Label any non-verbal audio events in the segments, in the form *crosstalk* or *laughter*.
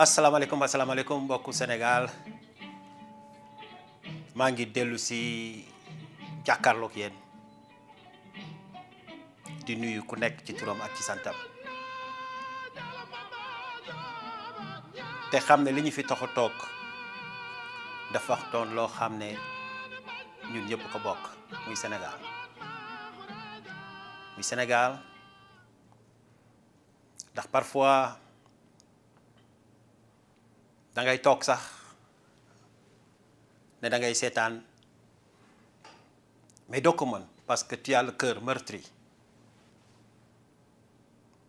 Assalamualaikum, assalamualaikum bokku Senegal, mangi delusi ci jakarlo jàkkaarloog di nuyu ku nek ci turam ak ci santam te xamne liñu fi taxo tok toog dafa xton lo xamne ñun ko bok muy senegal muy senegal ndax parfois. da ngay toog sax ne da ngay seetaan mais doo ko mën parce que tu as le cœur meurtri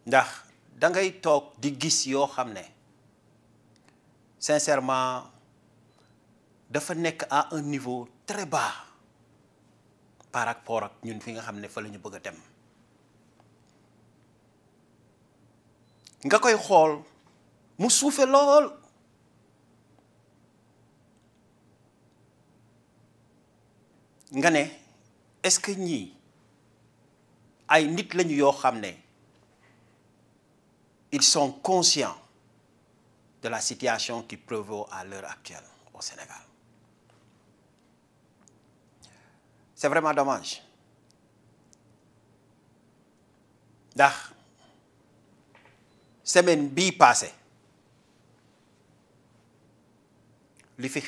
ndax da ngay toog di gis yoo xam ne sincèrement dafa nekk à un niveau très bas par rapport ak ñun fi nga xam ne fa la ñu bëgg a dem nga koy xool mu suufe lool est-ce que nous, ay nit lañu yo xamné ils sont conscients de la situation qui prévaut à l'heure actuelle au Sénégal c'est vraiment dommage la semaine bi passé li fi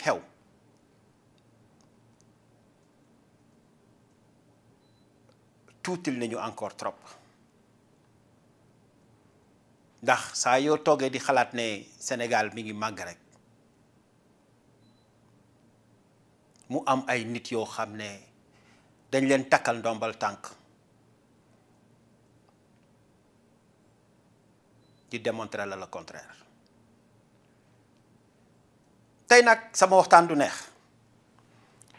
tuutil nañu encore trop ndax saa yo toogee di xalaat ne Sénégal mi ngi màgg rek mu am ay nit yoo xam ne dañ leen takkal ndombal tànk di démontrer le contraire tey nag sama waxtan du neex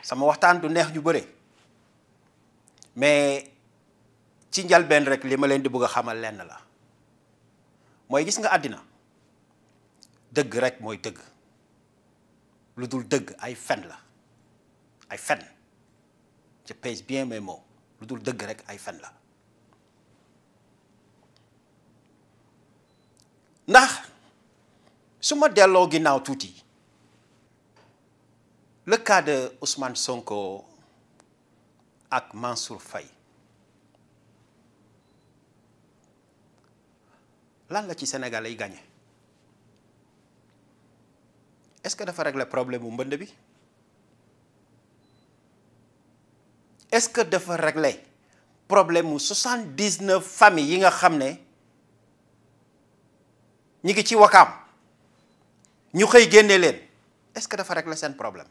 sama waxtan du neex ñu bëre mais ci njal ben rek lima len di bëgg xamal len la moy gis nga adina deug rek moy deug lu dul ay fen la ay fen je pèse bien mes mots lu dul rek ay fen la ndax suma delo ginaaw ginnaaw le cas de Ousmane Sonko ak Mansour Faye lan la ci Sénégal ay gagné est-ce que dafa régler problème bu mbënd bi est-ce que dafa régler problème mu soixante-dix-neuf familles yi nga xam ne ñi ngi ci wakaam ñu xëy génne leen est-ce que dafa régler seen problème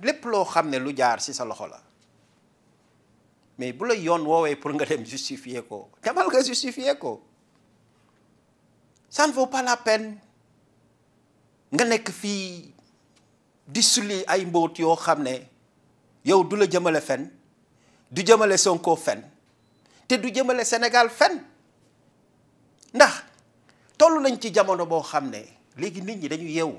lépp loo xam ne lu jaar ci sa loxo la mais bu la yoon woowee pour nga dem justifier ko demal nga justifier ko ça ne vaut pas la peine nga nekk fii di sulli ay mbóot yoo xam ne yow du la jëmale fen du jëmale Sonko fen te du jëmale Sénégal fen ndax toll nañ ci jamono boo xam ne léegi nit ñi dañu yeewu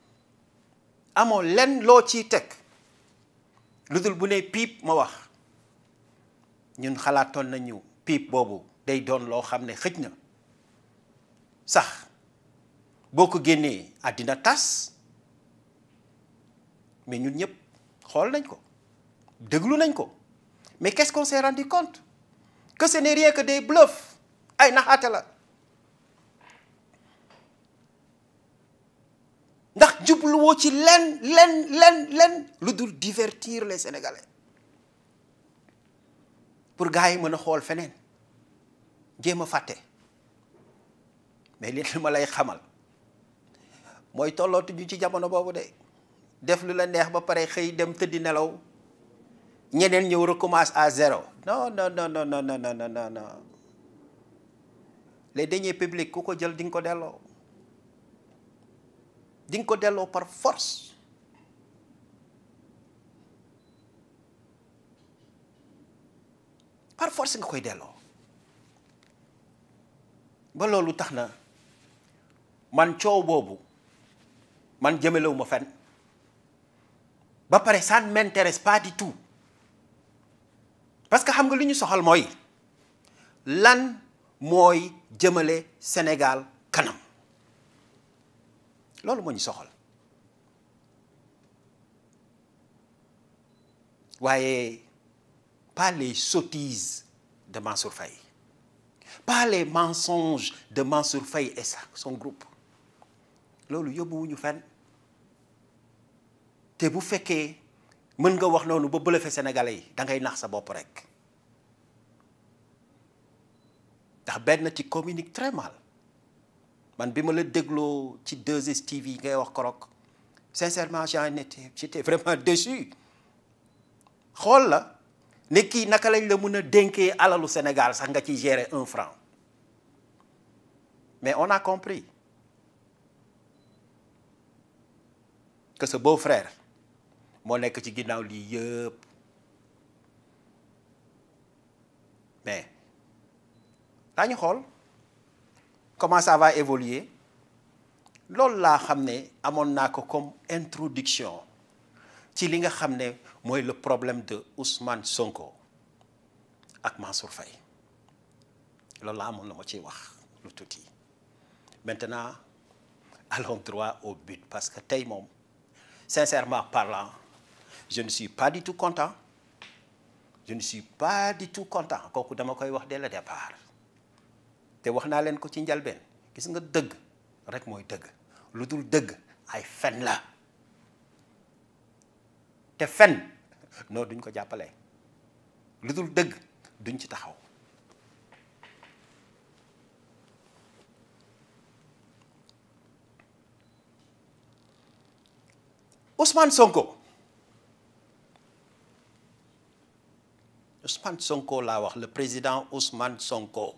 amo len lo ci tek lu dul bu ne piip ma wax ñun xalaatoon nañu piip bobu day doon lo xamne ne sax boo ko adina àddina tas mais ñun ñep xol nañ ko deglu nañ ko mais qu'est-ce qu'on s'est rendu compte que ce n'est rien que des bluffs ay naxaate la wo ci len len len len lu divertir les sénégalais pour gaay meuna xol fenen djema faté mais li ma lay xamal moy tolotu ju ci jamono bobu de def lu la neex ba paré xey dem teddi nelaw ñeneen ñew recommence à zéro non non non non non non non non les deniers publics kuko jël ding ko di nga ko perforce par force par force koy delo. ba loolu taxna man coow bobu man jëmelewuma fen. ba pare ça ne m'intéresse pas du tout parce que xam nga liñu soxal moy lan moy jemelé Sénégal kanam loolu le ñu Vous voyez, pas les sottises de Mansour Faye pas les mensonges de Mansour Faye et son groupe loolu ñu fenn té bu féké mën nga wax ba Sénégalais da ngay nax sa bop rek ci communique très mal man bima la deglo ci 2STV yi ngay wax Korok sincèrement j'en étais j'étais vraiment *laughs* déçu xool la ne ki naka lañ la mën a dénkee alalu Sénégal sax nga ci gérer 1 franc mais on a compris que ce beau-frère mo nek ci ginnaaw li yëpp mais daañu xool comment ça va évoluer C'est ce que j'ai amoon comme introduction ci li nga que le problème de Ousmane Sonko et Mansour Faye C'est ce que j'ai ma wax maintenant allons droit au but parce que sincèrement parlant je ne suis pas du tout content je ne suis pas du tout content que dama koy wax dès le départ te wax naa leen ko ci njalbeen gis nga dëgg rek mooy dëgg lu dul dëgg ay fen la te fen non duñ ko jàppale lu dul dëgg duñ ci taxaw Ousmane Sonko Ousmane Sonko laa wax le président Ousmane Sonko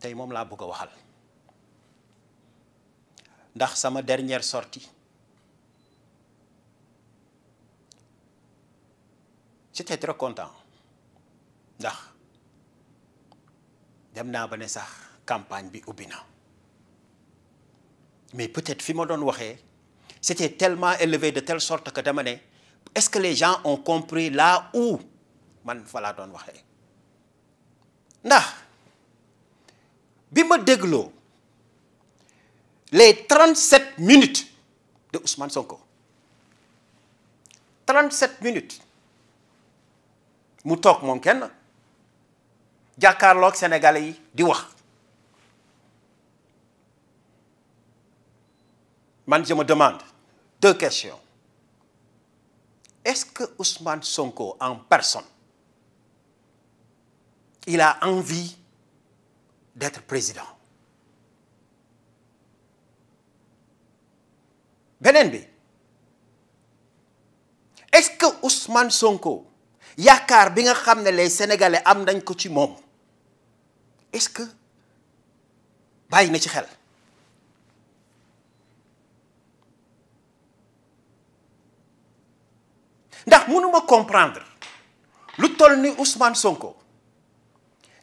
tay mom la bëgg waxal ndax sama dernière sortie j'étais très content ndax dem naa sax campagne bi ubina mais peut-être fi ma doon waxé c'était tellement élevé de telle sorte que dama né est-ce que les gens ont compris là où man fa laa doon waxé ndax je les 37 minutes de Ousmane Sonko 37 minutes mu toog moom kenn jàkkaarloog sénégalais yi di je me demande deux questions est-ce que Ousmane Sonko en personne il a envie d'être président benenbe est-ce que Ousmane Sonko yakar bi nga xam les sénégalais am nañ ko ci moom est-ce que bàyyi na ci xel ndax mënuma comprendre lu tolni Ousmane Sonko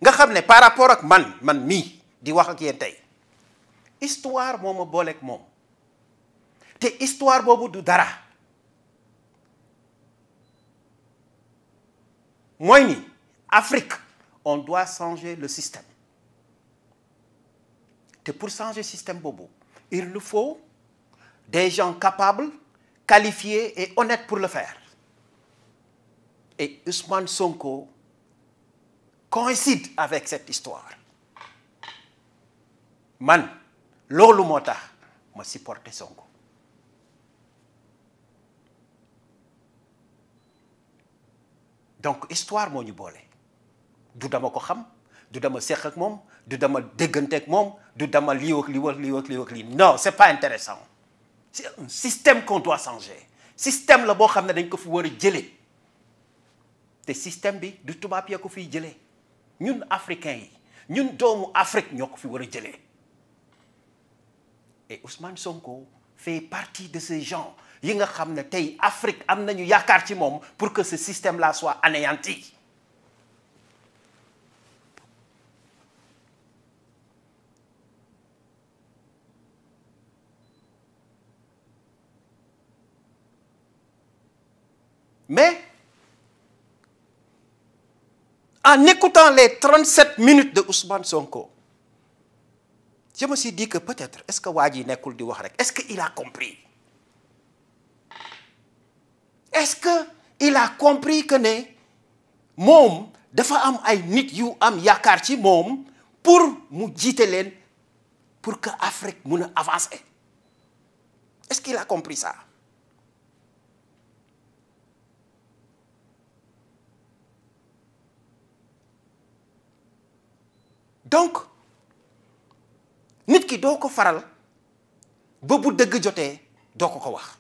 nga xamné par rapport ak man man mi di wax ak l'histoire est histoire moma bolé ak histoire bobu du dara Moi, ni Afrique on doit changer le système pour changer le système il nous faut des gens capables qualifiés et honnêtes pour le faire et Ousmane Sonko coïncide avec cette histoire man loolu mota tax ma son Sonko donc histoire mon ñu boole du dama ko xam du dama seq ak moom du dama déggante ak moom du dama lii non c'est pas intéressant c'est un système qu'on doit changer système le bo xam ne dañ ko fi war te système bi du tubaab yaa ko fiy jëlee ñun africains yi ñun doomu Afrique ñoo ko fi war a jëlee et Ousmane Sonko fait partie de ces gens yi nga xam ne tey Afrique am nañu yaakaar ci moom pour que ce système là soit anéanti. mais en écoutant les 37 minutes de Ousmane Sonko, je me suis dit que peut-être, est-ce que Wadi Nekul di est-ce qu'il a compris Est-ce qu'il a compris que ne, mom, dafa am ay nit yu am yakarti, pour pour que l'Afrique avance? est-ce qu'il a compris ça donc nit ki ko faral ba bu dëgg jotee ko ko wax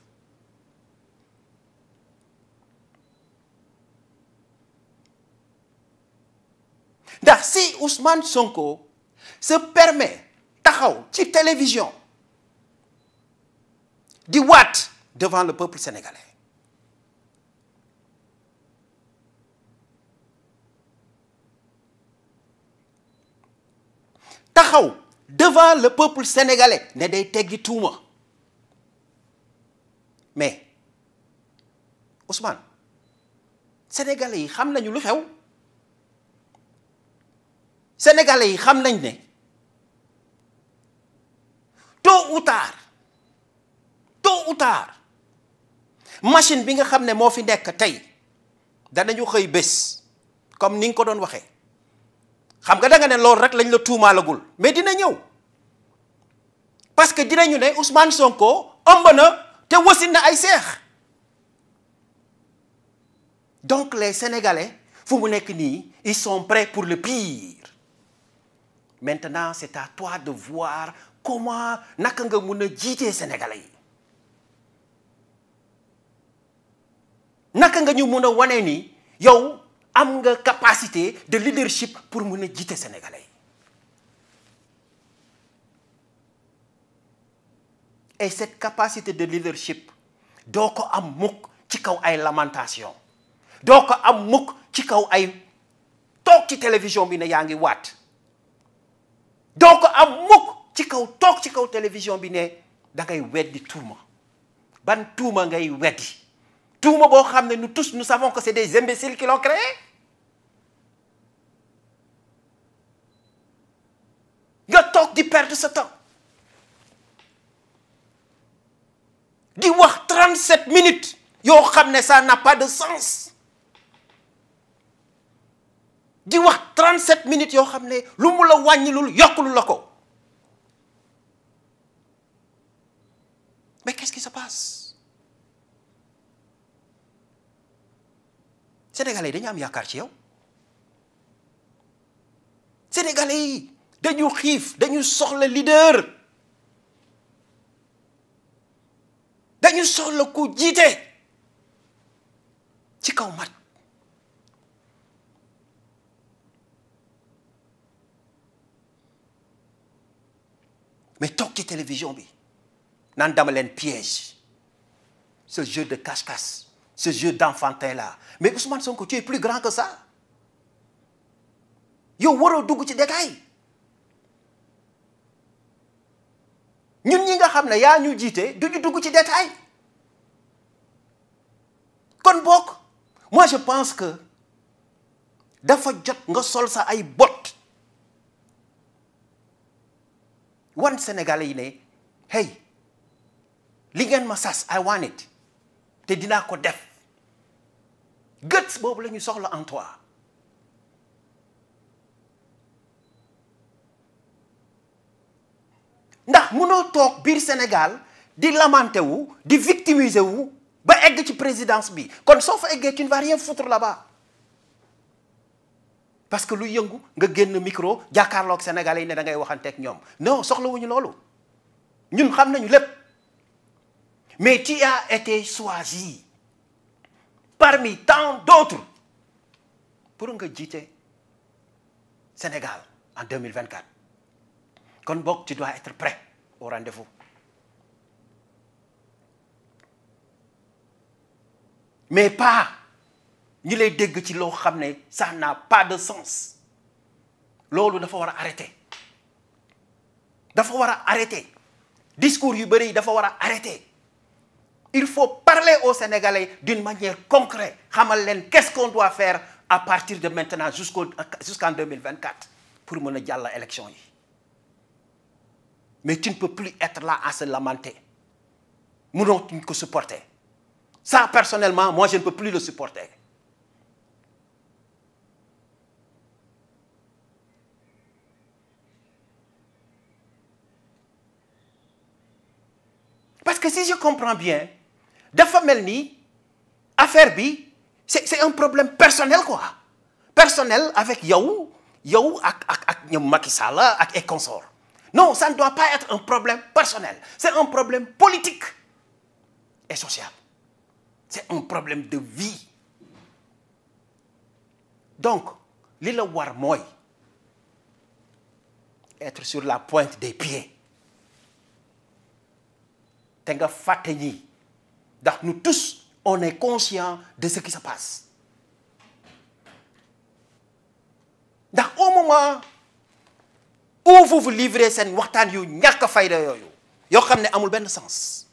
si Ousmane Sonko se permet taxaw ci télévision di what devant le peuple sénégalais taxaw devant le peuple sénégalais ne day teggi tuuma mais Ousmane sénégalais yi xam nañu lu xew sénégalais yi xam nañ né tôt ou tard tôt ou tard machine bi nga xam né mo fi nekk tey danañu xey bés comme ni nga ko doon xam nga da nga ne loolu rek lañ la tuumaalagul mais dina ñëw parce que dinañu ne Ousmane Sonko ëmb na te wasin na ay seex donc les Sénégalais fu mu nekk nii ils sont prêts pour le pire maintenant c'est à toi de voir comment naka nga mun a jiitee Sénégalais yi naka nga ñu mun a wane ni yow am nga capacité de leadership pour mën a sénégalais et cette capacité de leadership doko am mukk ci kaw ay lamentation doko am mukk ci kaw ay tok ci télévision bi né yaa ngi waat doo am mukk ci kaw tok ci kaw télévision bi né da ngay weddi touma ban touma ngay weddi touma bo xamné nous tous nous savons que c'est des imbéciles qui l'ont créé di perdre ce temps di wax 37 minutes yo ça n'a pas de sens di wax 37 minutes yo xam ne lu loul la mais qu'est-ce qui se passe sénégalais des dañu am yakar ci yow sénégalais dañu xiif dañu soxla leader dañu soxla ku jiite ci kaw mat mais toog ci télévision bi naan dama leen piège ce jeu de cache-cache ce jeu d'enfantin là mais Ousmane Sonko tu es plus grand que ça yow waroo dugg ci détail ñun ñi nga xam ya yaa ñu jiite duñu dugg ci détail kon bokk moi je pense que dafa jot nga sol sa ay bot One Sénégalais yi ne hey li massas, I want it te dinaa ko def gët boobu la ñu soxla en toi ndax ne peut pas Sénégal di lamenté wu di victimiser wu ba egg ci présidence bi kon soo tu ne vas rien foutre là-bas parce que lu yëngu nga génn micro jàkkaarloog Sénégalais yi ne da ngay waxanteeg ñoom non soxlawuñu loolu ñun xam nañu lépp mais tu as été choisi parmi tant d'autres pour nga jiite Sénégal en 2024 tu dois être prêt au rendez-vous mais pas ni les dégg ça n'a pas de sens C'est il arrêter Il faut arrêter discours yu il arrêter il faut parler aux Sénégalais d'une manière concrète qu'est-ce qu'on doit faire à partir de maintenant jusqu'en 2024 pour mener à élection mais tu ne peux plus être là à se lamenter. Nous ne peux que supporter. Ça, personnellement, moi, je ne peux plus le supporter. Parce que si je comprends bien, dafa mel affaire c'est un problème personnel quoi personnel avec Yahou, yow avec ak avec consorts non, ça ne doit pas être un problème personnel. C'est un problème politique et social. C'est un problème de vie. Donc, l'île Warmoy, être sur la pointe des pieds. Donc nous tous, on est conscients de ce qui se passe. Donc au moment où vous vous livrez ces waxtaan yu ñàkk a fayda yoyu yo xam ne amul ben sens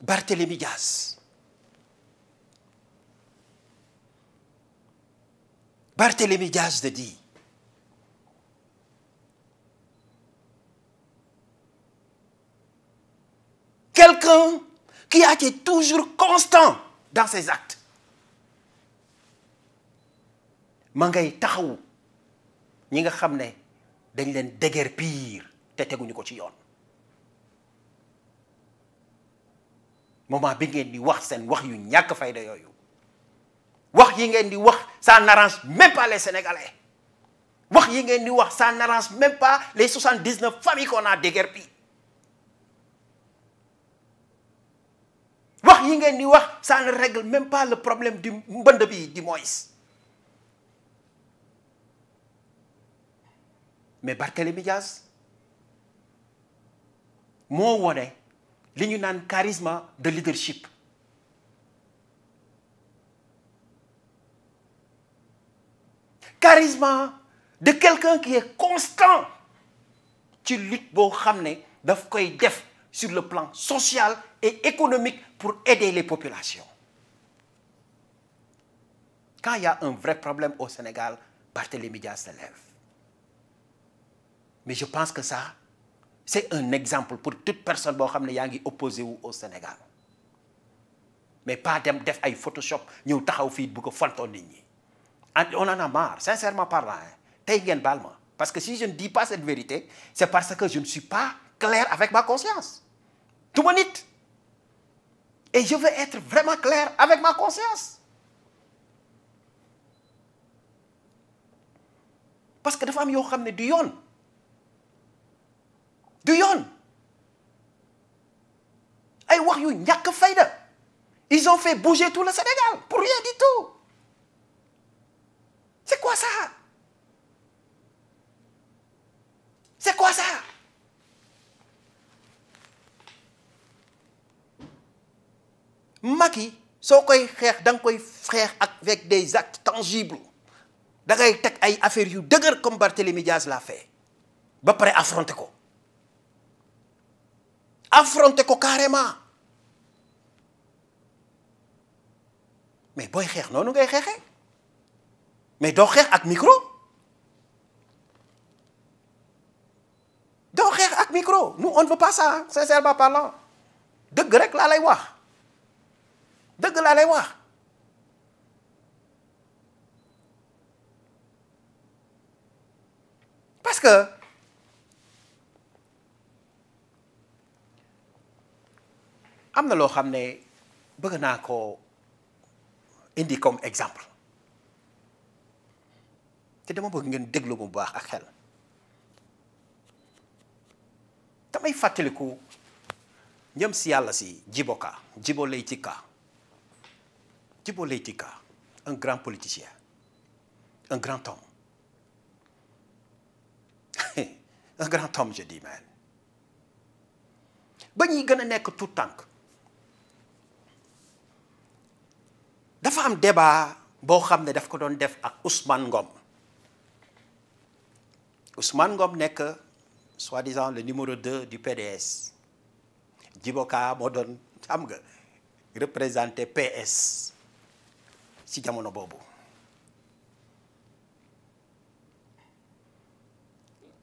Barthélémy Dias Barthélémy Dias de dit quelqu'un qui a été toujours constant dans ses actes ma ngay taxawu ñi nga xam ne dañ leen déguerpir te teguñu ko ci yoon moment bi ngeen di wax sen wax yu ñàkk fayda yoyu. wax yi ngeen di wax ça n'arrange même pas les sénégalais wax yi ngeen di wax ça n'arrange même pas les soixante-dix-neuf familles qu'on a déguerpies wax yi ngeen di wax ça ne règle même pas le problème du mbënd bi di Moïse. mais Barthélémy Diaz moi, wone li ñu charisme de leadership charisme de quelqu'un qui est constant tu lutte sur le plan social et économique pour aider les populations quand il y a un vrai problème au Sénégal Barthélémy Diaz se lève mais je pense que ça c'est un exemple pour toute personne qui est opposée au Sénégal mais pas de faire des photoshop ñëw taxaw des bu on en a marre sincèrement parlant hein. parce que si je ne dis pas cette vérité c'est parce que je ne suis pas clair avec ma conscience Tout monite. et je veux être vraiment clair avec ma conscience parce que des femmes yoo xam ay wax yu ils ont fait bouger tout le Sénégal pour rien du tout c'est quoi ça c'est quoi ça Macky so koy frère dang koy avec des actes tangibles da ngay tek ay affaires yu comme les médias l'a fait ba paré affronter ko affronter ko carrément mais boy xeex noonu ngay xeexee mais do xeex ak micro Do xeex ak micro nous on ne veut pas ça hein, sincèrement parlant Deug rek la lay wax Deug la lay wax parce que amna lo loo example, bëgg na ko indi comme exemple té dama bëgg ngeen dégglu bu baax ak xel damay fàttaliku ñëm si yalla si Ka Djibo Ka un grand politicien un grand homme *laughs* un grand homme je dis man bañuy gëna nek tout temps dafa am débat boo xam ne daf ko doon def ak Ousmane Ngom Ousmane Ngom nekk soi-disant le numéro 2 du PDS Djiboka moo doon xam nga représenté PS ci jamono boobu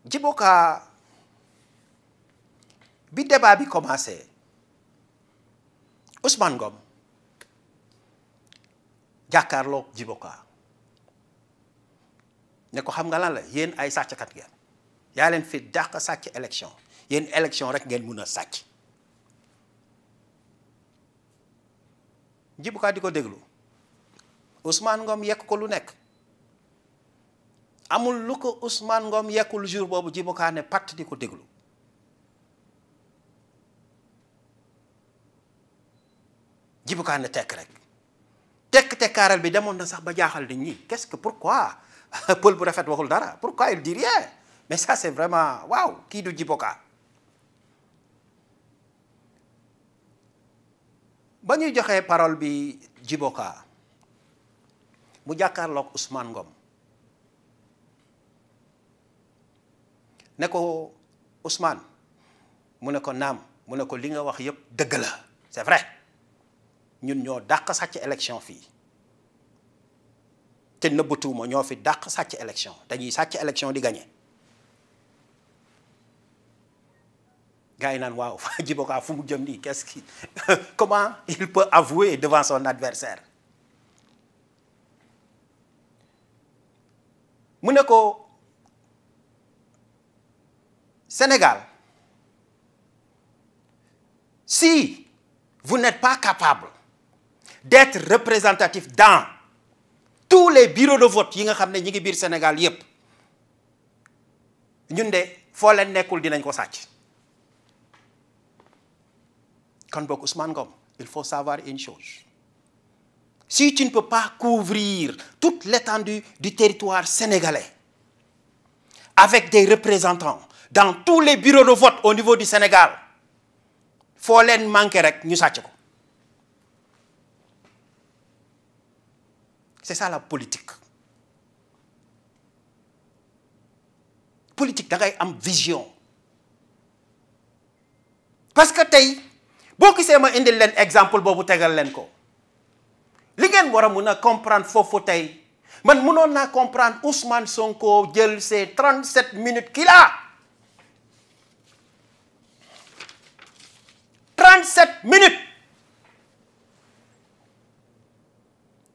Djiboka bi débat bi commencé Ousmane Ngom jàkkaarloog jiboka ne ko xam nga lan la yéen ay sàcckat ngeen yaa leen fi dàq sàcc élection yéen élection rek ngeen mun a sàcc jiboka di ko déglu Ousmane Ngom yekk ko lu nekk amul lu ko Ousmane Ngom yekkul jour boobu jiboka ne patt di ko déglu jiboka ne tekk rek qu'est-ce que pourquoi Paul *laughs* bu pourquoi il dit rien mais ça c'est vraiment waouh, qui du jiboka ba ñuy joxee parole jiboka mu Djiboka, Ousmane Ngom Ousmane mu ne ko il c'est vrai ñun ñoo dàq sàcc élection fii te nëbbatuwuma ñoo fi dàq sàcc élection dañuy sàcc élection di gagné gars yi naan waaw *laughs* Djibo fu mu jëm nii qu'est-ce qui *laughs* comment il peut avouer devant son adversaire mu ne ko Sénégal si vous n'êtes pas capable d'être représentatif dans tous les bureaux de vote qui nga dans Sénégal yépp ñun de leen Ousmane il faut savoir une chose si tu ne peux pas couvrir toute l'étendue du territoire sénégalais avec des représentants dans tous les bureaux de vote au niveau du Sénégal il leen les rek ñu nous. C'est ça la politique politique c'est ngay vision parce que si vous avez un exemple vous avez vous ko li ngeen war a comprendre man comprendre Ousmane Sonko jël ses 37 minutes qu'il a 37 minutes.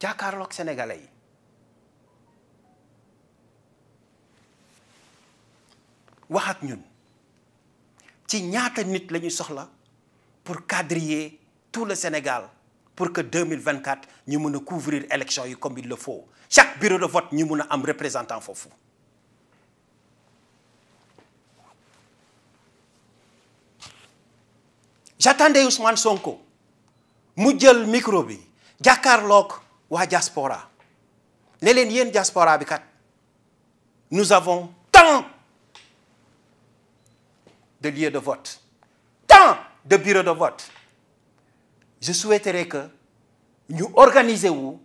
Jakarlok, sénégalais yi wax ak ñun ci ñaata nit lañu pour quadriller tout le Sénégal pour que 2024 nous puissions couvrir élection comme il le faut chaque bureau de vote nous mëna am représentant foufou. j'attendais Ousmane Sonko mu jël micro bi ou diaspora ne diaspora nous avons tant de lieux de vote tant de bureaux de vote je souhaiterais que nous organisions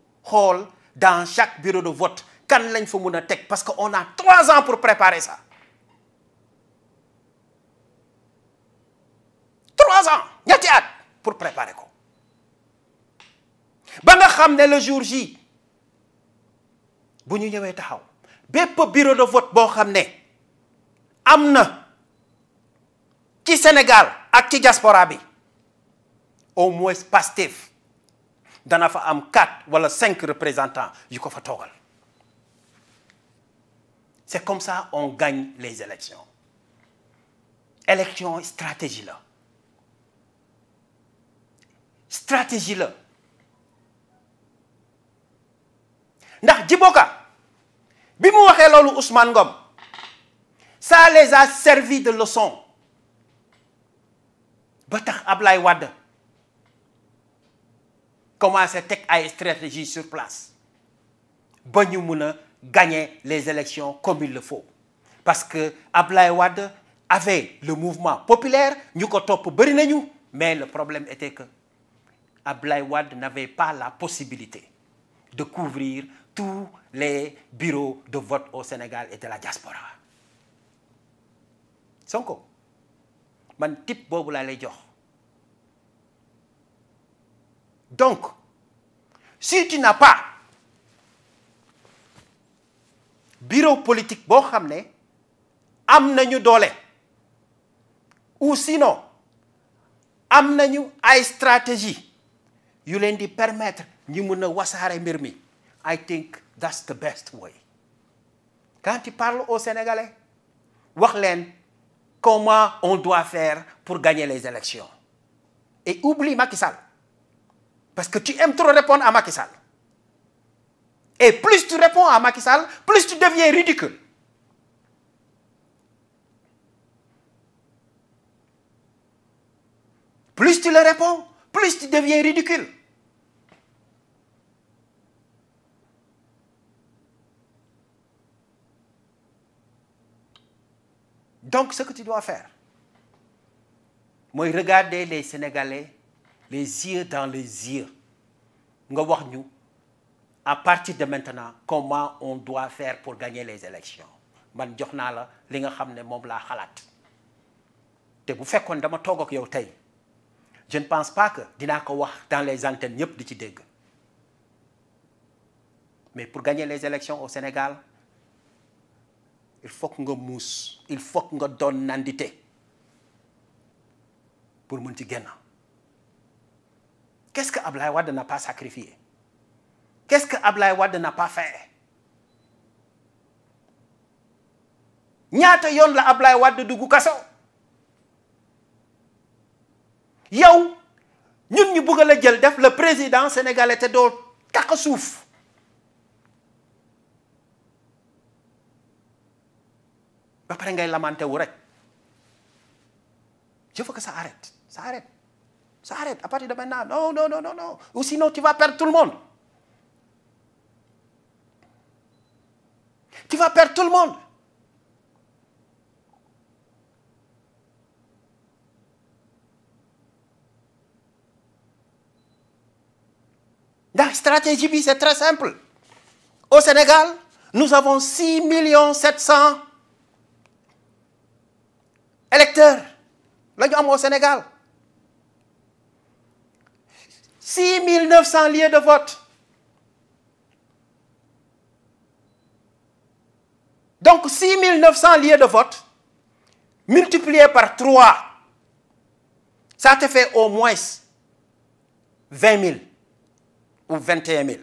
dans chaque bureau de vote kan lañ fa parce qu'on a trois ans pour préparer ça trois ans Trois pour préparer ça ba nga xam le jour J bu ñu ñëwee taxaw bépp bureau de vote boo xam ne am na ci Sénégal ak ci diaspora bi au moins Pastef dana fa am 4 wala 5 représentants yu ko fa c'est comme ça on gagne les élections élection stratégie là, stratégie là. ndax Djiboka bimu waxé lolou Ousmane Ngom ça les a servi de leçon ba tax Wad... Wade à a stratégie sur place ba ñu gagnait gagner les élections comme il le faut parce que Ablaye Wad... avait le mouvement populaire ñu ko pour nañu mais le problème était que Ablaye Wad n'avait pas la possibilité de couvrir tous les bureaux de vote au Sénégal et de la diaspora Sonko man type boobu laa lay jox donc si tu n'as pas bureau politique bo xamné am nañu doole ou sinon am nañu ay stratégie yu leen di permettre ñu mëna a mbir I think that's the best way. Quand tu parles aux Sénégalais, comment on doit faire pour gagner les élections. Et oublie Macky Sall. Parce que tu aimes trop répondre à Macky Sall. Et plus tu réponds à Macky Sall, plus tu deviens ridicule. Plus tu le réponds, plus tu deviens ridicule. Donc, ce que tu dois faire, moi, regarder les Sénégalais les yeux dans les yeux. Nous à partir de maintenant, comment on doit faire pour gagner les élections. man vous que la li nga je ne pense pas que dinaa ko dans les antennes mais pour gagner les élections au Sénégal il faut nga mousses, il faut nga donnes nandité pour mën ci qu'est-ce que Ablaye n'a pas sacrifié qu'est-ce que Ablaye n'a pas fait N'y avons la Ablaye Wad de kaso yow ñun nous, nous la jël le président sénégalais de doo takk souffle. ba pare ngay lamenté wu rek je veux que ça arrête ça arrête ça arrête à partir de maintenant non non non non non ou sinon tu vas perdre tout le monde tu vas perdre tout le monde la stratégie c'est très simple au Sénégal nous avons 6 millions 700 électeurs la ñu am au Sénégal 6 900 lieux de vote donc 6 900 lieux de vote multiplié par 3 ça te fait au moins 20 000 ou 21 000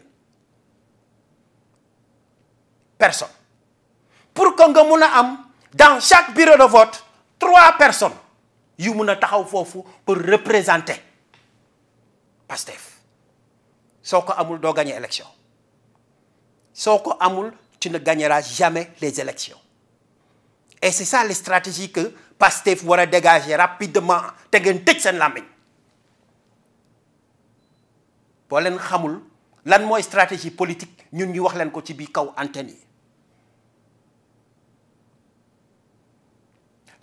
personnes pour que nga dans chaque bureau de vote trois personnes yu muna taxaw pour représenter Pastef soko amul do gagner l'élection. soko amul tu ne gagneras jamais les élections et c'est ça les stratégies que Pastef wara dégager rapidement te ngeen tëj la main. Pour xamul lan moy stratégie politique ñun ñi wax len ko ci kaw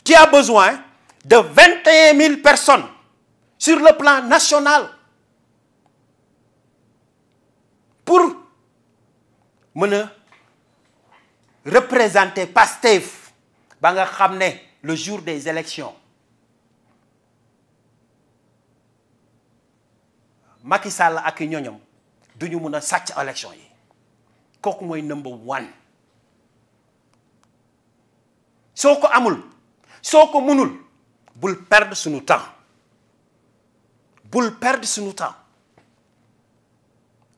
qui a besoin de 21 000 personnes sur le plan national pour représenter Pastef le jour des élections Macky Sall ak ñoñom du ñu mën a l'élection. élection yi numéro mooy number one Soko amul soko munul mënul bul perdre suñu temps bul perdre suñu temps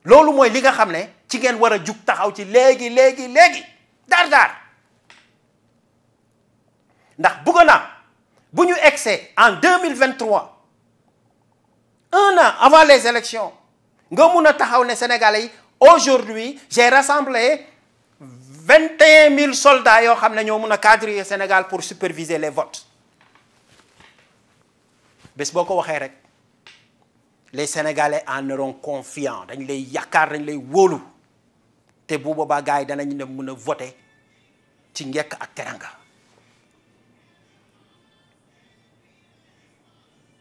loolu moy li nga xam ci ngeen wara juk taxaw ci léegi léegi léegi que vous ndax en 2023. un an avant les élections nga taxaw ne Sénégalais aujourd'hui j'ai rassemblé 21 000 soldats qui ont ne ñoo Sénégal pour superviser les votes bés vous ko rek les Sénégalais en auront confiance dañ lay yakar, dañ lay wóolu te bu boobaa gars yi danañ ne mun voter ci njekk teranga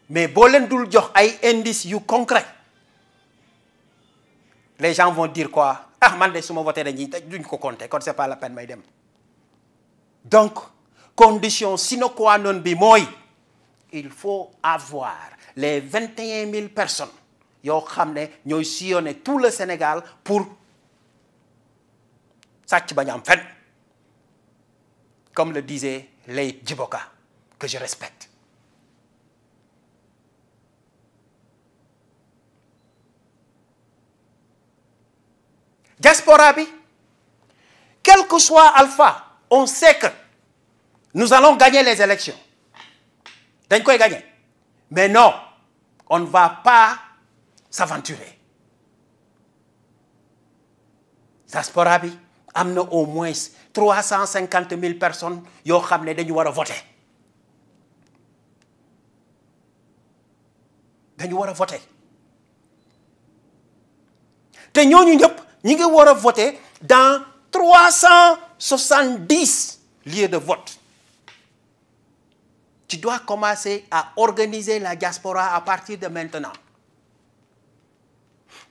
mais si vous dul jox indices concrets, concret les gens vont dire quoi ah man de suma ma voté dañuy duñ ko compté kon c'est pas la peine may dem donc condition sine qua non bi moy il faut avoir les 21 000 personnes yo xamné ñoy tout le Sénégal pour sacc bañ am fin. comme le disait Leït Djiboka que je respecte diaspora quel que soit alpha on sait que nous allons gagner les élections gagner mais non on ne va pas s'aventurer diaspora amène au moins 350 000 personnes qui ont ne dañu voter dañu war voter nous avons voté dans 370 lieux de vote tu dois commencer à organiser la diaspora à partir de maintenant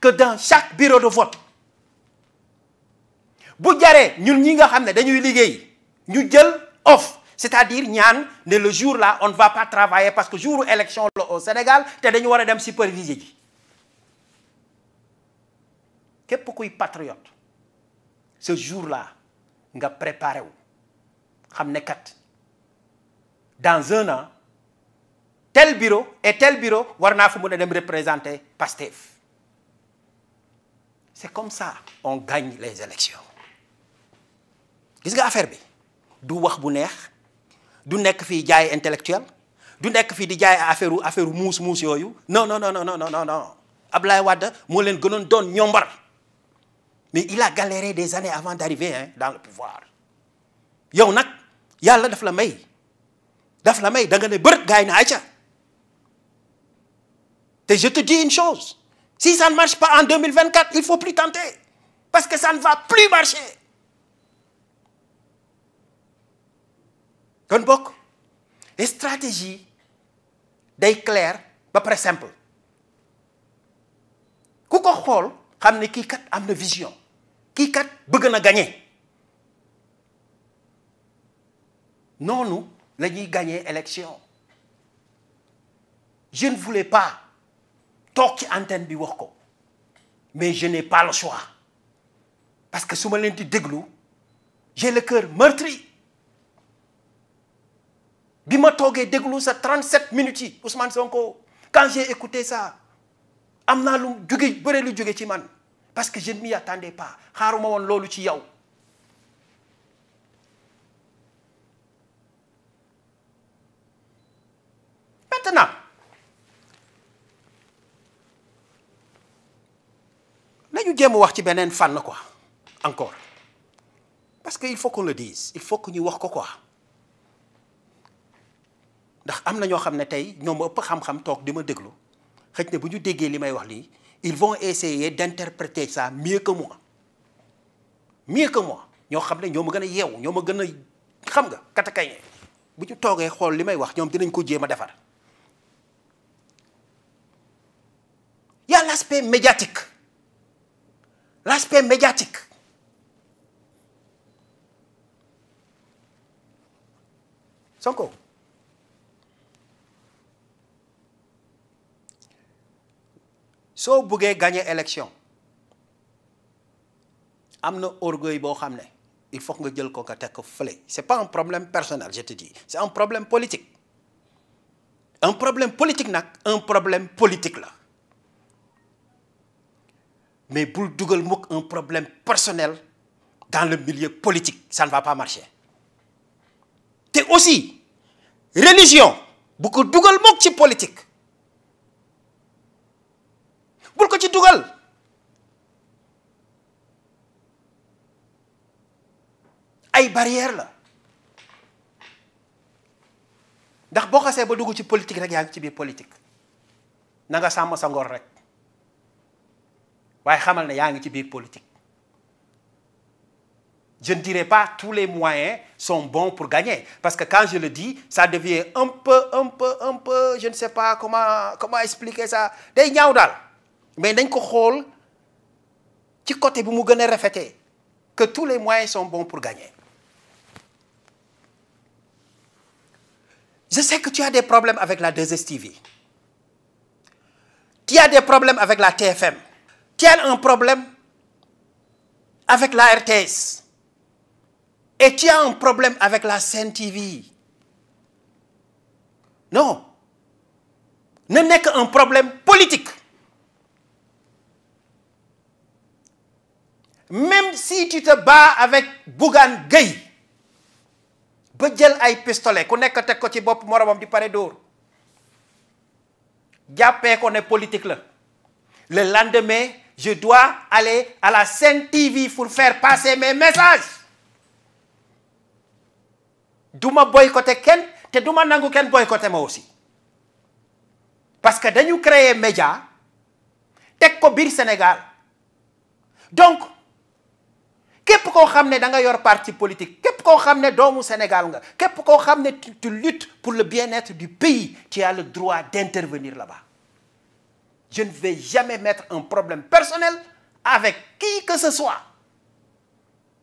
que dans chaque bureau de vote bu ñun ñi nga off c'est-à-dire que le jour là on ne va pas travailler parce que jour élection est au Sénégal tu dañu superviser patriote ce jour là nga préparé xamné dans un an tel bureau et tel bureau warna c'est comme ça on gagne les élections gis nga affaire bi du wax bu neex du nek fi intellectuel du nek fi di affaire affaire non non non non non non non mais il a galéré des années avant d'arriver hein, dans le pouvoir Il y a daf la may daf la may da nga ne je te dis une chose si ça ne marche pas en 2024 il ne faut plus tenter parce que ça ne va plus marcher kon bokk stratégie est claire, très simple Quand ko vision kii kat bëgg na gagné Non nous ñuy gagné élection je ne voulais pas toog antenne bi wax ko mais je n'ai pas le choix parce que su ma leen di j'ai le cœur meurtri bima togué déglou sa 37 minutes yi Ousmane Sonko quand j'ai écouté ça amna lu jóge bëre lu jóge ci man parce que je ne m'y attendais pas xaaruma won ci yow maintenant nañu jéem wax ci encore parce qu'il faut qu'on le dise il faut que ñu wax ko quoi ndax amna ño ëpp xam-xam déglu ils vont essayer d'interpréter ça mieux que moi mieux que moi Ils savent que ñoo ma gën a yeewu ñoo ma Si tu xam nga tu bu ñu toogee xool li wax ñoom dinañ ko Il y a l'aspect médiatique l'aspect médiatique Sonko Si vous gagné élection am orgueil il faut que jël ko nga teg c'est pas un problème personnel je te dis c'est un problème politique un problème politique nag un problème politique là. mais bul dugal mukk un problème personnel dans le milieu politique ça ne va pas marcher te aussi religion bu ko dugal mukk politique bul ko ci dugal ay barrière la ndax boo xasse ba dugg ci politique rek yaa ngi ci politique na nga sàmm sa ngor rek xamal ne ngi ci politique je ne dirais pas que tous les moyens sont bons pour gagner parce que quand je le dis ça devient un peu un peu un peu je ne sais pas comment expliquer ça day ñaaw daal mais ko côté que tous les moyens sont bons pour gagner je sais que tu as des problèmes avec la 2 tu as des problèmes avec la TFM tu as un problème avec la RTS et tu as un problème avec la CNTV. TV non ne n'est qu'un problème politique même si tu te bats avec Bougan Gueye ba jël ay pistolet ku nekk teg ko ci bopp moromam di pare dóor jàppee ko ne politique là. le lendemain je dois aller à la scène TV pour faire passer mes messages Je ma boycotter kenn te du ma nangu kenn boycotter ma aussi parce que dañu créer média teg ko biir Sénégal donc Qu'est-ce que tu da dans parti politique que koo xam dans le Sénégal nga ce koo xam tu luttes pour le bien-être du pays tu as le droit d'intervenir là-bas je ne vais jamais mettre un problème personnel avec qui que ce soit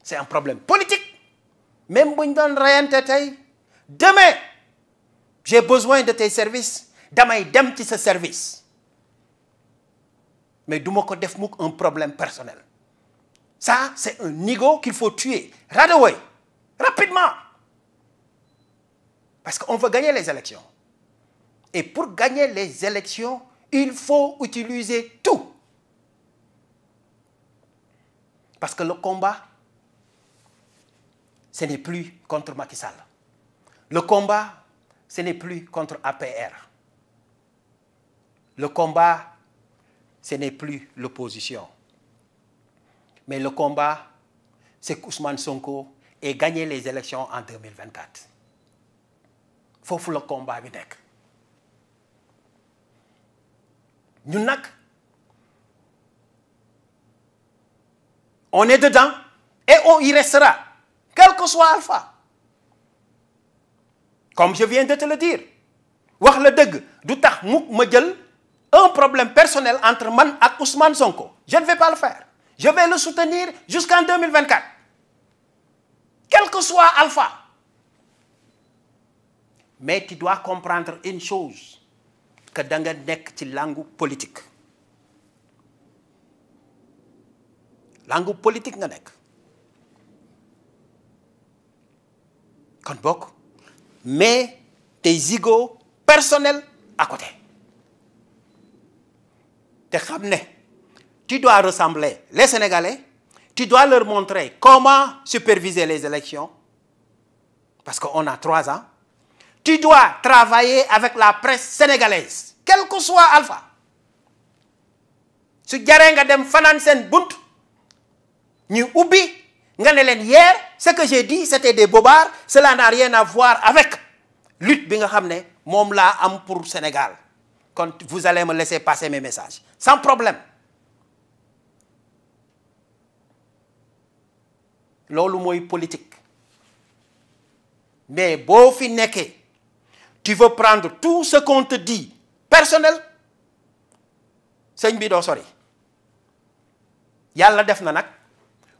c'est un problème politique même tu ñu rien reyante demain j'ai besoin de tes services vais dem ci ce service mais ne vais pas faire un problème personnel ça, c'est un nigo qu'il faut tuer. away. rapidement. Parce qu'on veut gagner les élections. Et pour gagner les élections, il faut utiliser tout. Parce que le combat, ce n'est plus contre Macky Sall. Le combat, ce n'est plus contre APR. Le combat, ce n'est plus l'opposition. Mais le combat, c'est qu'Ousmane Sonko ait gagné les élections en 2024. faut le combat bi on est dedans et on y restera quel que soit Alpha comme je viens de te le dire wax du tax un problème personnel entre man et Ousmane Sonko je ne vais pas le faire je vais le soutenir jusqu'en 2024. Quel que soit Alpha. Mais tu dois comprendre une chose, que dans as nek langue politique. Langue politique nga nek. Kon bok mais tes ego personnels à côté. tu sais tu dois ressembler les Sénégalais, tu dois leur montrer comment superviser les élections, parce qu'on a trois ans. Tu dois travailler avec la presse sénégalaise, quel que soit Alpha. su nga dem bunt hier ce que j'ai dit c'était des bobards cela n'a rien à voir avec lutte que nga pour Sénégal Quand vous allez me laisser passer mes messages sans problème qui moy politique mais si fi tu veux prendre tout ce qu'on te dit personnel c'est une do sori yalla def na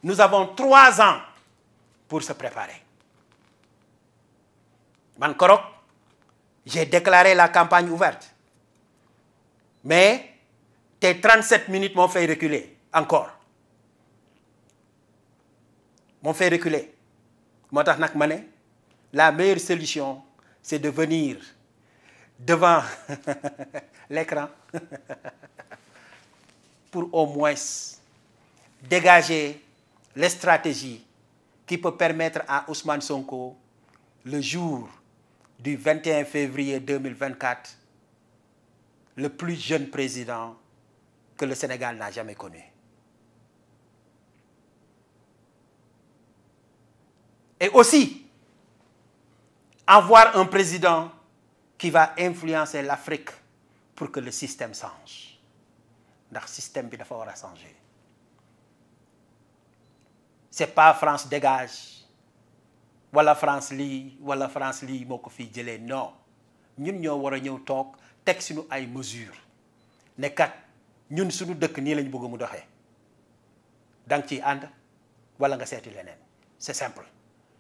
nous avons trois ans pour se préparer man j'ai déclaré la campagne ouverte mais tes 37 minutes m'ont fait reculer encore m'ont fait reculer la meilleure solution c'est de venir devant *laughs* l'écran *laughs* pour au moins dégager les stratégies qui peuvent permettre à Ousmane Sonko le jour du 21 février 2024 le plus jeune président que le Sénégal n'a jamais connu. Et aussi, avoir un président qui va influencer l'Afrique pour que le système change. ndax système bi dafa Ce a pas France dégage voilà France ou la France li, non nous devons nous a Nous devons nous ay mesures nous c'est simple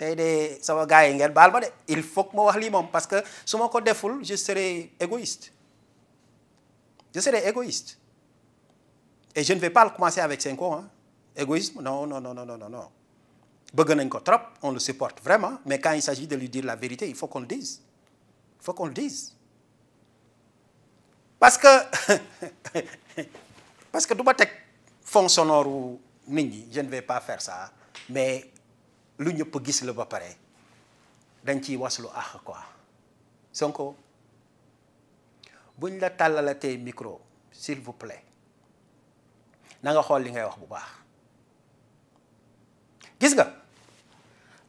il faut que je le dise... parce que si je le je serai égoïste je serai égoïste et je ne vais pas le commencer avec 5 ans hein. égoïsme non non non non non non on le supporte vraiment mais quand il s'agit de lui dire la vérité il faut qu'on le dise il faut qu'on le dise parce que *laughs* parce que je ne vais pas faire ça mais lu ñëpp gis la ba pare dañ ciy lu ax ko Sonko buñ la tàllalatee micro s'il vous nanga xool li ngay wax bu baax gis nga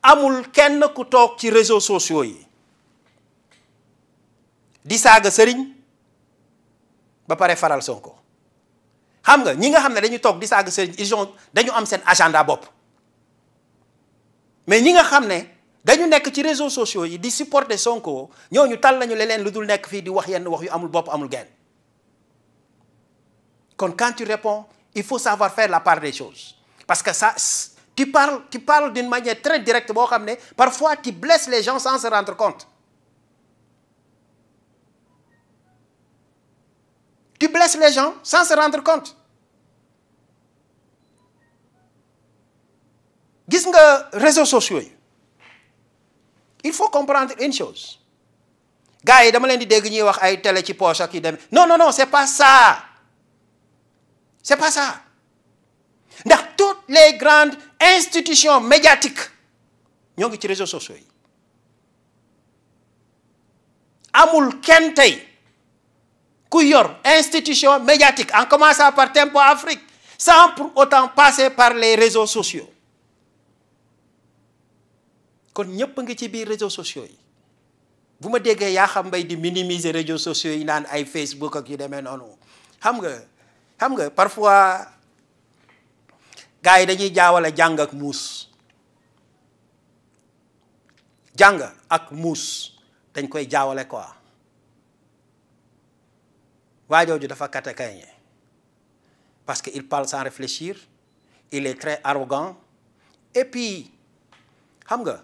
amul kenn ku toog ci réseaux sociaux yi di saaga sëriñ ba pare faral Sonko xam nga ñi nga xam ne dañu toog di saaga sëriñ ils ont dañu am seen agenda bopp mais ñi nga xam ne dañu nekk ci réseaux sociaux yi di supporter Sonko ñu tal nañu leneen luddul dul nekk fii di wax yenn wax yu amul bop amul gain kon quand tu réponds il faut savoir faire la part des choses parce que ça tu parles tu parles d'une manière très directe parfois tu blesses les gens sans se rendre compte tu blesses les gens sans se rendre compte gis les réseaux sociaux il faut comprendre une chose gars je dama leen di dégg ñuy wax ay télé ci poche non non non c'est pas ça c'est pas ça Dans toutes les grandes institutions médiatiques nous sur les réseaux sociaux Amoul amul kenn institution médiatique en commençant par Tempo Afrique sans pour autant passer par les réseaux sociaux kon ñepp a ngi ci biir réseaux sociaux yi bu ma déggee yaa xam bay di minimiser réseaux sociaux yi naan ay Facebook ak yu demee noonu xam nga xam nga parfois gars yi dañuy jaawale jàng ak muus jàng ak muus dañ koy jaawale quoi waajooju dafa katakañe parce que il parle sans réfléchir il est très arrogant et puis xam nga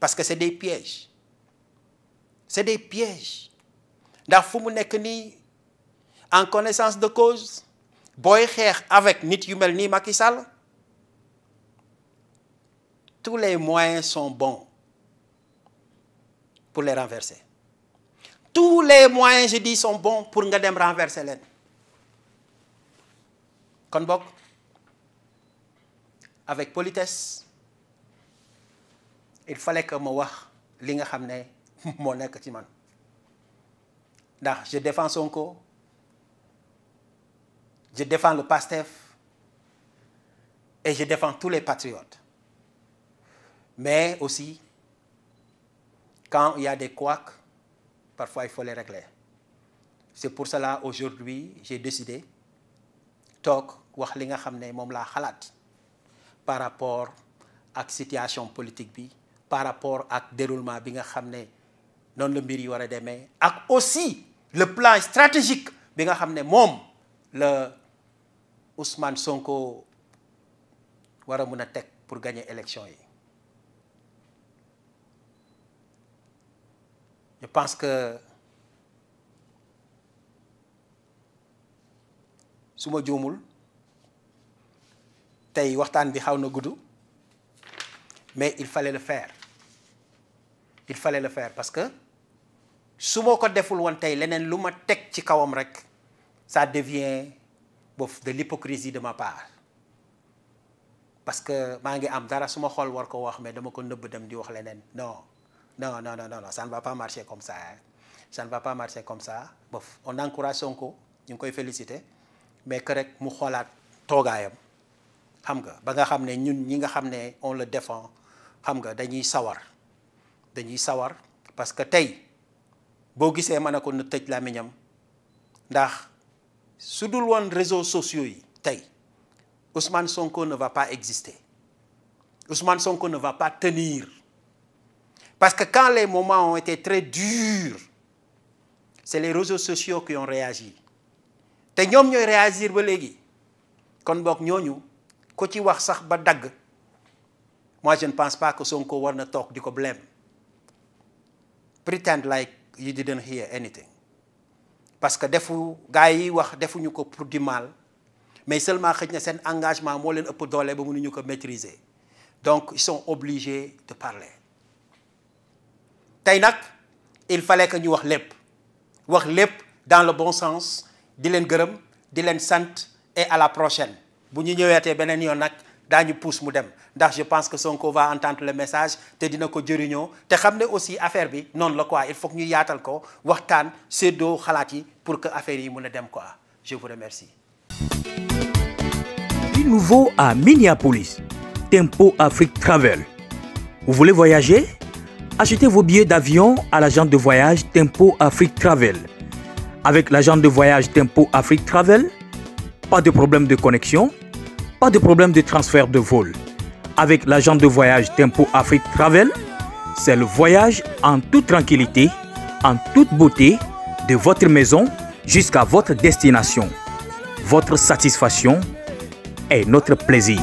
parce que c'est des pièges c'est des pièges Dans en connaissance de cause avec nit yu ni tous les moyens sont bons pour les renverser tous les moyens je dis sont bons pour nga renverser avec politesse il fallait que je wax li nga *laughs* je défends Sonko je défends le PASTEF et je défends tous les patriotes mais aussi quand il y a des couacs parfois il faut les régler c'est pour cela aujourd'hui j'ai décidé tok wax li nga ne par rapport à la situation politique bi par rapport à déroulement bi nga xamné non le mbir yi wara ak aussi le plan stratégique bi nga xamné mom le Ousmane Sonko wara mëna pour gagner élection yi je pense que suma ma tay waxtan bi xawna na mais il fallait le faire il fallait le faire parce que su ma ko deful woon tey leneen lu ma ci kawam rek ça devient bof de l'hypocrisie de ma part parce que mangi ngi am dara su ma xool war ko wax mais dama ko nëbb dem di wax leneen non non non non non ça ne va pas marcher comme ça hein. ça ne va pas marcher comme ça bof on encourage Sonko ñu ngi koy féliciter mais que rek mu xoolaat toogaayam xam nga ba nga xam ne ñun ñi nga on le défend xam nga dañuy sawar dañuy sawar parce que tey boo gisee ma ne ko na tëj làmmiñam ndax su dul woon réseaux sociaux yi Ousmane Sonko ne va pas exister Ousmane Sonko ne va pas tenir parce que quand les moments ont été très durs c'est les réseaux sociaux qui ont réagi te ñom ñoy réagir ba légui. kon bok ñooñu ko ci wax sax ba dagg moi je ne pense pas que Sonko war na toog di pretend like you didn't hear anything parce que defu gars yi wax defuñu ko pour du mal mais seulement xëj na seen engagement moo leen ëpp doole ba mënuñu ko maîtriser donc ils sont obligés de parler tey nag il fallait que ñu wax lépp wax lépp dans le bon sens di leen gërëm di leen sant et à la prochaine bu ñu ñëweetee beneen yoon nag daañu pousse mu dem donc je pense que Sonko va entendre le message te dina ko jëriñoo te xam aussi affaire bi non la quoi il faut que ñu yaatal ko waxtaan séddoo xalaat yi pour que affaire yi mën quoi je vous remercie. De nouveau à Minneapolis, Tempo Afrique Travel. Vous voulez voyager Achetez vos billets d'avion à l'agent de voyage Tempo Afrique Travel. Avec l'agent de voyage Tempo Afrique Travel, pas de problème de connexion, pas de problème de transfert de vol avec l'agent de voyage Tempo Afrique Travel, c'est le voyage en toute tranquillité, en toute beauté, de votre maison jusqu'à votre destination. Votre satisfaction est notre plaisir.